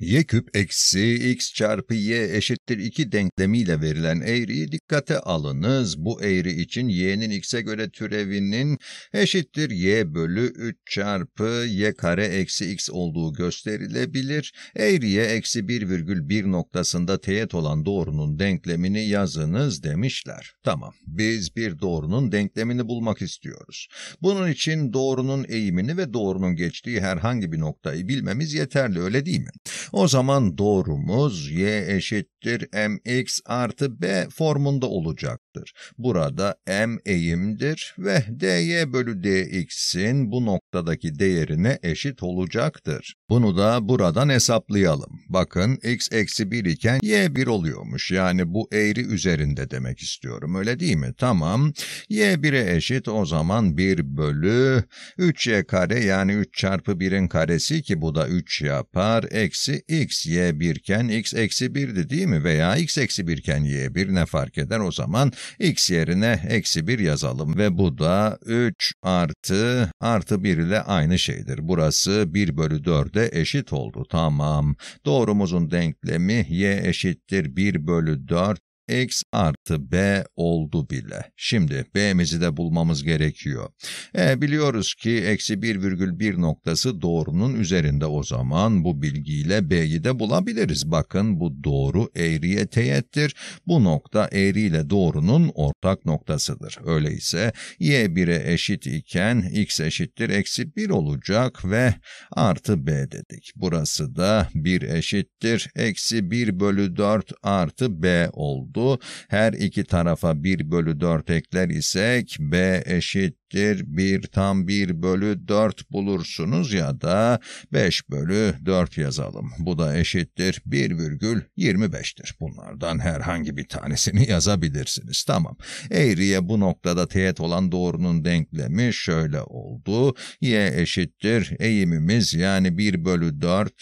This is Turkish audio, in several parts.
y küp eksi x çarpı y eşittir 2 denklemiyle verilen eğriyi dikkate alınız. Bu eğri için y'nin x'e göre türevinin eşittir y bölü 3 çarpı y kare eksi x olduğu gösterilebilir. Eğriye eksi 1,1 noktasında teğet olan doğrunun denklemini yazınız demişler. Tamam biz bir doğrunun denklemini bulmak istiyoruz. Bunun için doğrunun eğimini ve doğrunun geçtiği herhangi bir noktayı bilmemiz yeterli öyle değil mi? O zaman doğrumuz y eşittir mx artı b formunda olacak mevcuttur. Burada m eğimdir ve dy bölü dx'in bu noktadaki değerine eşit olacaktır. Bunu da buradan hesaplayalım. Bakın x eksi 1 iken y 1 oluyormuş. Yani bu eğri üzerinde demek istiyorum öyle değil mi? Tamam. y 1'e eşit o zaman 1 bölü 3y kare yani 3 çarpı 1'in karesi ki bu da 3 yapar. Eksi x y 1 iken x eksi 1'di değil mi? Veya x eksi 1 iken y 1 ne fark eder o zaman? x yerine eksi 1 yazalım ve bu da 3 artı artı 1 ile aynı şeydir. Burası 1 bölü 4'e eşit oldu. Tamam. Doğrumuzun denklemi y eşittir 1 bölü 4 x artı b oldu bile. Şimdi b'mizi de bulmamız gerekiyor. E biliyoruz ki eksi 1,1 noktası doğrunun üzerinde o zaman bu bilgiyle b'yi de bulabiliriz. Bakın bu doğru eğriye teğettir. Bu nokta eğri ile doğrunun ortak noktasıdır. Öyleyse y 1'e eşit iken x eşittir eksi 1 olacak ve artı b dedik. Burası da 1 eşittir eksi 1 bölü 4 artı b oldu oldu. Her iki tarafa 1 bölü 4 ekler isek B eşit eşittir 1 tam 1 bölü 4 bulursunuz ya da 5 bölü 4 yazalım. Bu da eşittir 1 virgül 25'tir. Bunlardan herhangi bir tanesini yazabilirsiniz. Tamam. Eğriye bu noktada teğet olan doğrunun denklemi şöyle oldu. Y eşittir eğimimiz yani 1 bölü 4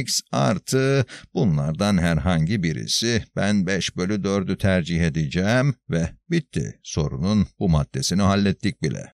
x artı bunlardan herhangi birisi ben 5 bölü 4'ü tercih edeceğim ve bitti. Sorunun bu maddesini hallettik bile.